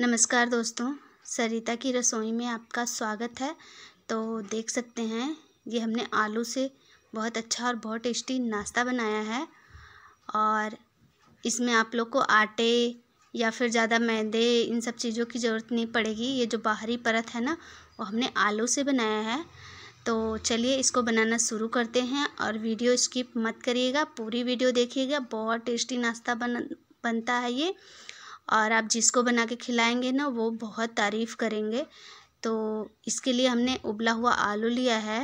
नमस्कार दोस्तों सरिता की रसोई में आपका स्वागत है तो देख सकते हैं ये हमने आलू से बहुत अच्छा और बहुत टेस्टी नाश्ता बनाया है और इसमें आप लोग को आटे या फिर ज़्यादा मैदे इन सब चीज़ों की ज़रूरत नहीं पड़ेगी ये जो बाहरी परत है ना वो हमने आलू से बनाया है तो चलिए इसको बनाना शुरू करते हैं और वीडियो स्किप मत करिएगा पूरी वीडियो देखिएगा बहुत टेस्टी नाश्ता बन बनता है ये और आप जिसको बना के खिलाएंगे ना वो बहुत तारीफ़ करेंगे तो इसके लिए हमने उबला हुआ आलू लिया है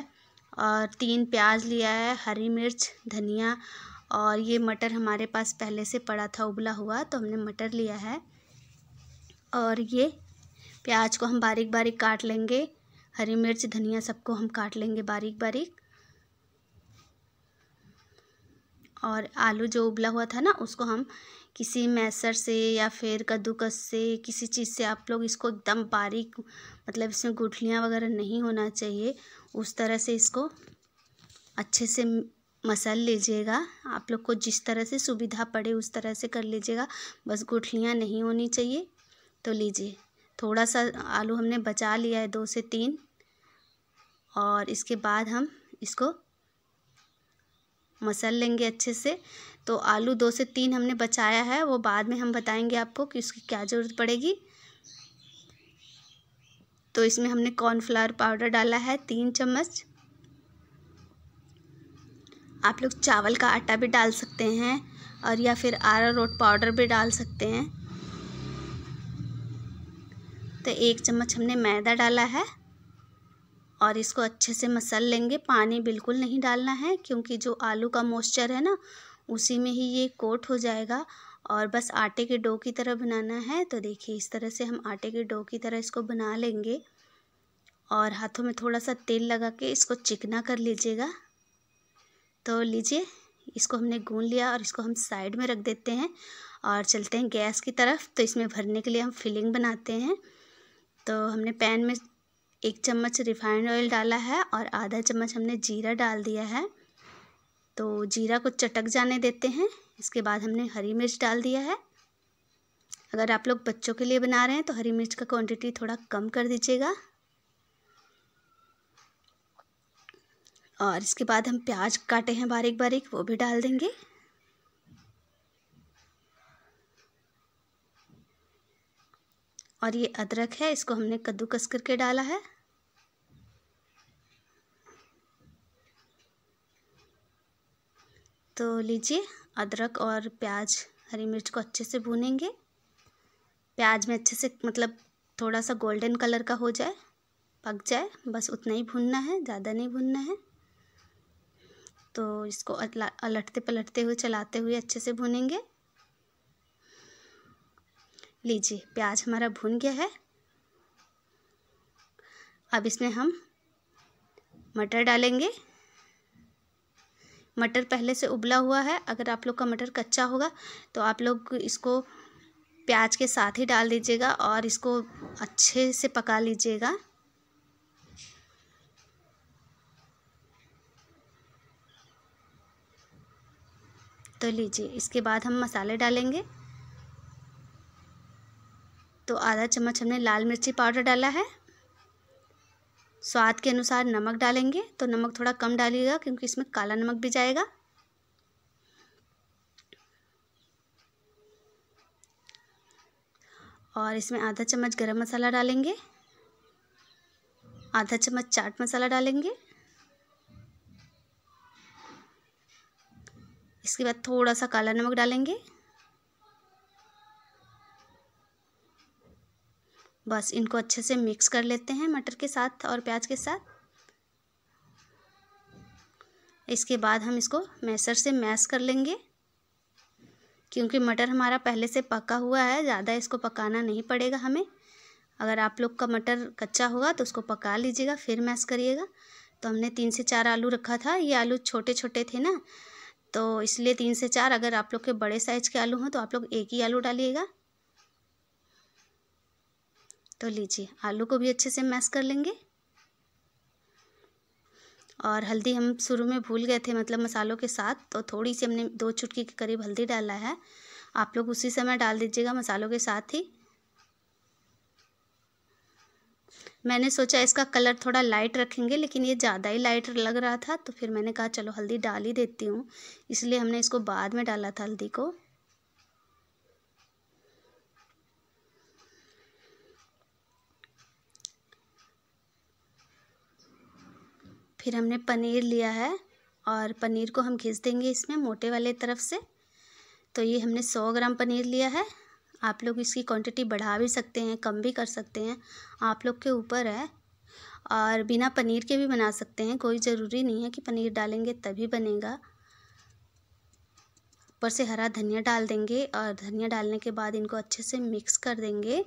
और तीन प्याज लिया है हरी मिर्च धनिया और ये मटर हमारे पास पहले से पड़ा था उबला हुआ तो हमने मटर लिया है और ये प्याज को हम बारीक बारीक काट लेंगे हरी मिर्च धनिया सबको हम काट लेंगे बारीक बारीक और आलू जो उबला हुआ था ना उसको हम किसी मैसर से या फिर कद्दूकस से किसी चीज़ से आप लोग इसको एकदम बारीक मतलब इसमें गुठलियाँ वगैरह नहीं होना चाहिए उस तरह से इसको अच्छे से मसल लीजिएगा आप लोग को जिस तरह से सुविधा पड़े उस तरह से कर लीजिएगा बस गुठलियाँ नहीं होनी चाहिए तो लीजिए थोड़ा सा आलू हमने बचा लिया है दो से तीन और इसके बाद हम इसको मसल लेंगे अच्छे से तो आलू दो से तीन हमने बचाया है वो बाद में हम बताएंगे आपको कि उसकी क्या ज़रूरत पड़ेगी तो इसमें हमने कॉर्नफ्लावर पाउडर डाला है तीन चम्मच आप लोग चावल का आटा भी डाल सकते हैं और या फिर आरा रोट पाउडर भी डाल सकते हैं तो एक चम्मच हमने मैदा डाला है और इसको अच्छे से मसल लेंगे पानी बिल्कुल नहीं डालना है क्योंकि जो आलू का मॉइस्चर है ना उसी में ही ये कोट हो जाएगा और बस आटे के डो की तरह बनाना है तो देखिए इस तरह से हम आटे के डो की तरह इसको बना लेंगे और हाथों में थोड़ा सा तेल लगा के इसको चिकना कर लीजिएगा तो लीजिए इसको हमने गून लिया और इसको हम साइड में रख देते हैं और चलते हैं गैस की तरफ तो इसमें भरने के लिए हम फिलिंग बनाते हैं तो हमने पैन में एक चम्मच रिफाइंड ऑयल डाला है और आधा चम्मच हमने जीरा डाल दिया है तो जीरा को चटक जाने देते हैं इसके बाद हमने हरी मिर्च डाल दिया है अगर आप लोग बच्चों के लिए बना रहे हैं तो हरी मिर्च का क्वांटिटी थोड़ा कम कर दीजिएगा और इसके बाद हम प्याज काटे हैं बारीक बारीक वो भी डाल देंगे और ये अदरक है इसको हमने कद्दूकस करके डाला है तो लीजिए अदरक और प्याज हरी मिर्च को अच्छे से भूनेंगे प्याज में अच्छे से मतलब थोड़ा सा गोल्डन कलर का हो जाए पक जाए बस उतना ही भूनना है ज़्यादा नहीं भूनना है तो इसको अलटते पलटते हुए चलाते हुए अच्छे से भूनेंगे लीजिए प्याज हमारा भुन गया है अब इसमें हम मटर डालेंगे मटर पहले से उबला हुआ है अगर आप लोग का मटर कच्चा होगा तो आप लोग इसको प्याज के साथ ही डाल दीजिएगा और इसको अच्छे से पका लीजिएगा तो लीजिए इसके बाद हम मसाले डालेंगे तो आधा चम्मच हमने लाल मिर्ची पाउडर डाला है स्वाद के अनुसार नमक डालेंगे तो नमक थोड़ा कम डालिएगा क्योंकि इसमें काला नमक भी जाएगा और इसमें आधा चम्मच गरम मसाला डालेंगे आधा चम्मच चाट मसाला डालेंगे इसके बाद थोड़ा सा काला नमक डालेंगे बस इनको अच्छे से मिक्स कर लेते हैं मटर के साथ और प्याज के साथ इसके बाद हम इसको मैसर से मैश कर लेंगे क्योंकि मटर हमारा पहले से पका हुआ है ज़्यादा इसको पकाना नहीं पड़ेगा हमें अगर आप लोग का मटर कच्चा होगा तो उसको पका लीजिएगा फिर मैश करिएगा तो हमने तीन से चार आलू रखा था ये आलू छोटे छोटे थे ना तो इसलिए तीन से चार अगर आप लोग के बड़े साइज़ के आलू हों तो आप लोग एक ही आलू डालिएगा तो लीजिए आलू को भी अच्छे से मैश कर लेंगे और हल्दी हम शुरू में भूल गए थे मतलब मसालों के साथ तो थोड़ी सी हमने दो चुटकी के करीब हल्दी डाला है आप लोग उसी समय डाल दीजिएगा मसालों के साथ ही मैंने सोचा इसका कलर थोड़ा लाइट रखेंगे लेकिन ये ज़्यादा ही लाइट लग रहा था तो फिर मैंने कहा चलो हल्दी डाल ही देती हूँ इसलिए हमने इसको बाद में डाला था हल्दी को फिर हमने पनीर लिया है और पनीर को हम घिस देंगे इसमें मोटे वाले तरफ से तो ये हमने सौ ग्राम पनीर लिया है आप लोग इसकी क्वांटिटी बढ़ा भी सकते हैं कम भी कर सकते हैं आप लोग के ऊपर है और बिना पनीर के भी बना सकते हैं कोई ज़रूरी नहीं है कि पनीर डालेंगे तभी बनेगा ऊपर से हरा धनिया डाल देंगे और धनिया डालने के बाद इनको अच्छे से मिक्स कर देंगे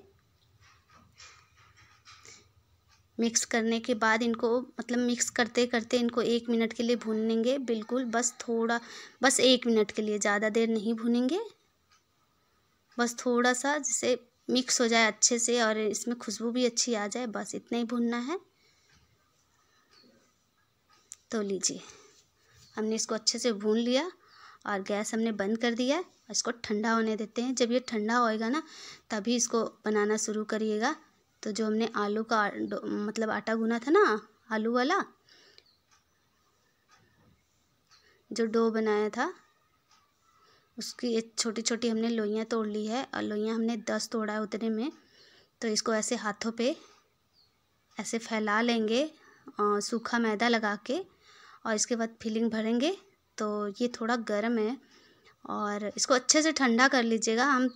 मिक्स करने के बाद इनको मतलब मिक्स करते करते इनको एक मिनट के लिए भून लेंगे बिल्कुल बस थोड़ा बस एक मिनट के लिए ज़्यादा देर नहीं भूनेंगे बस थोड़ा सा जिसे मिक्स हो जाए अच्छे से और इसमें खुशबू भी अच्छी आ जाए बस इतना ही भूनना है तो लीजिए हमने इसको अच्छे से भून लिया और गैस हमने बंद कर दिया इसको ठंडा होने देते हैं जब ये ठंडा होएगा ना तभी इसको बनाना शुरू करिएगा तो जो हमने आलू का मतलब आटा गुना था ना आलू वाला जो डो बनाया था उसकी एक छोटी छोटी हमने लोइयाँ तोड़ ली है और लोइयाँ हमने दस तोड़ा है उतने में तो इसको ऐसे हाथों पे ऐसे फैला लेंगे और सूखा मैदा लगा के और इसके बाद फिलिंग भरेंगे तो ये थोड़ा गर्म है और इसको अच्छे से ठंडा कर लीजिएगा हम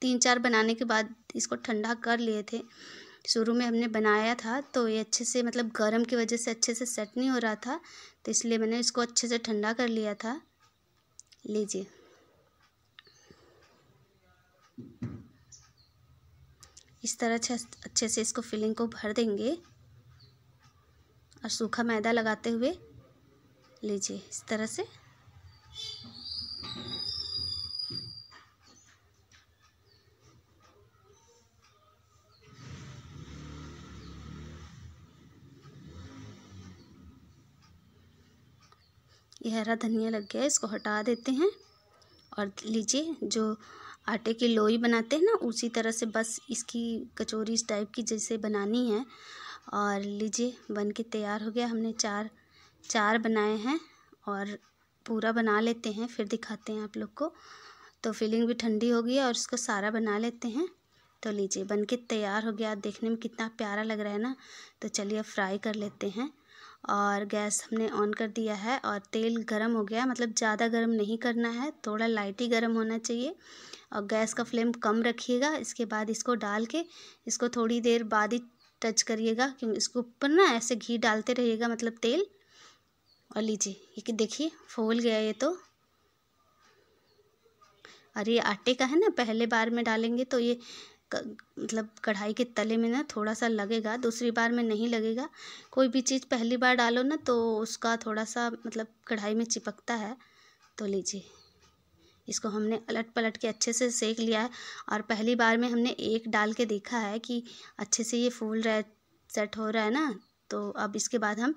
तीन चार बनाने के बाद इसको ठंडा कर लिए थे शुरू में हमने बनाया था तो ये अच्छे से मतलब गर्म की वजह से अच्छे से सेट नहीं हो रहा था तो इसलिए मैंने इसको अच्छे से ठंडा कर लिया था लीजिए इस तरह अच्छे अच्छे से इसको फिलिंग को भर देंगे और सूखा मैदा लगाते हुए लीजिए इस तरह से ये हरा धनिया लग गया है इसको हटा देते हैं और लीजिए जो आटे की लोई बनाते हैं ना उसी तरह से बस इसकी कचौरी इस टाइप की जैसे बनानी है और लीजिए बन के तैयार हो गया हमने चार चार बनाए हैं और पूरा बना लेते हैं फिर दिखाते हैं आप लोग को तो फीलिंग भी ठंडी हो गई और इसको सारा बना लेते हैं तो लीजिए बन के तैयार हो गया देखने में कितना प्यारा लग रहा है ना तो चलिए फ्राई कर लेते हैं और गैस हमने ऑन कर दिया है और तेल गरम हो गया मतलब ज़्यादा गरम नहीं करना है थोड़ा लाइट ही गर्म होना चाहिए और गैस का फ्लेम कम रखिएगा इसके बाद इसको डाल के इसको थोड़ी देर बाद ही टच करिएगा क्योंकि इसके ऊपर ना ऐसे घी डालते रहिएगा मतलब तेल और लीजिए ये देखिए फूल गया ये तो और ये आटे का है ना पहले बार में डालेंगे तो ये मतलब कढ़ाई के तले में ना थोड़ा सा लगेगा दूसरी बार में नहीं लगेगा कोई भी चीज़ पहली बार डालो ना तो उसका थोड़ा सा मतलब कढ़ाई में चिपकता है तो लीजिए इसको हमने अलट पलट के अच्छे से सेक लिया है और पहली बार में हमने एक डाल के देखा है कि अच्छे से ये फूल रहा है सेट हो रहा है ना तो अब इसके बाद हम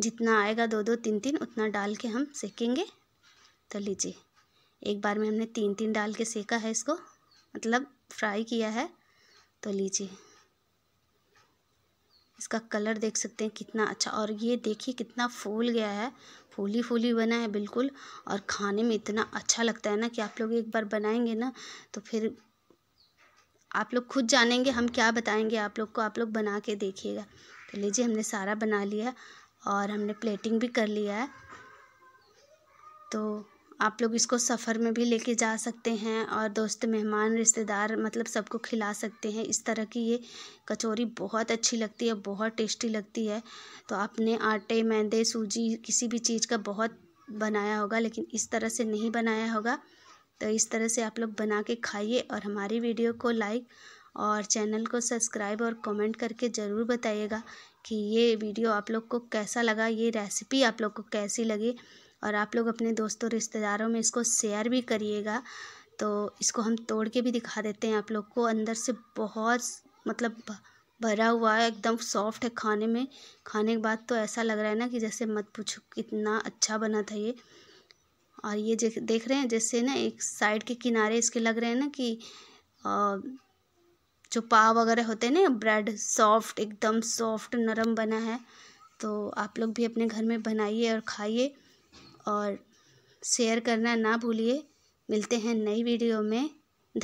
जितना आएगा दो दो तीन तीन उतना डाल के हम सेकेंगे तो लीजिए एक बार में हमने तीन तीन डाल के सेका है इसको मतलब फ्राई किया है तो लीजिए इसका कलर देख सकते हैं कितना अच्छा और ये देखिए कितना फूल गया है फूली फूली बना है बिल्कुल और खाने में इतना अच्छा लगता है ना कि आप लोग एक बार बनाएंगे ना तो फिर आप लोग खुद जानेंगे हम क्या बताएंगे आप लोग को आप लोग बना के देखिएगा तो लीजिए हमने सारा बना लिया और हमने प्लेटिंग भी कर लिया है तो आप लोग इसको सफ़र में भी लेके जा सकते हैं और दोस्त मेहमान रिश्तेदार मतलब सबको खिला सकते हैं इस तरह की ये कचौरी बहुत अच्छी लगती है बहुत टेस्टी लगती है तो आपने आटे मैदे सूजी किसी भी चीज़ का बहुत बनाया होगा लेकिन इस तरह से नहीं बनाया होगा तो इस तरह से आप लोग बना के खाइए और हमारी वीडियो को लाइक और चैनल को सब्सक्राइब और कमेंट करके ज़रूर बताइएगा कि ये वीडियो आप लोग को कैसा लगा ये रेसिपी आप लोग को कैसी लगी और आप लोग अपने दोस्तों रिश्तेदारों में इसको शेयर भी करिएगा तो इसको हम तोड़ के भी दिखा देते हैं आप लोग को अंदर से बहुत मतलब भरा हुआ है एकदम सॉफ्ट है खाने में खाने के बाद तो ऐसा लग रहा है ना कि जैसे मत पूछो कितना अच्छा बना था ये और ये देख रहे हैं जैसे ना एक साइड के किनारे इसके लग रहे हैं ना कि आ, जो पाव वगैरह होते हैं ना ब्रेड सॉफ्ट एकदम सॉफ्ट नरम बना है तो आप लोग भी अपने घर में बनाइए और खाइए और शेयर करना ना भूलिए मिलते हैं नई वीडियो में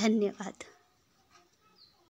धन्यवाद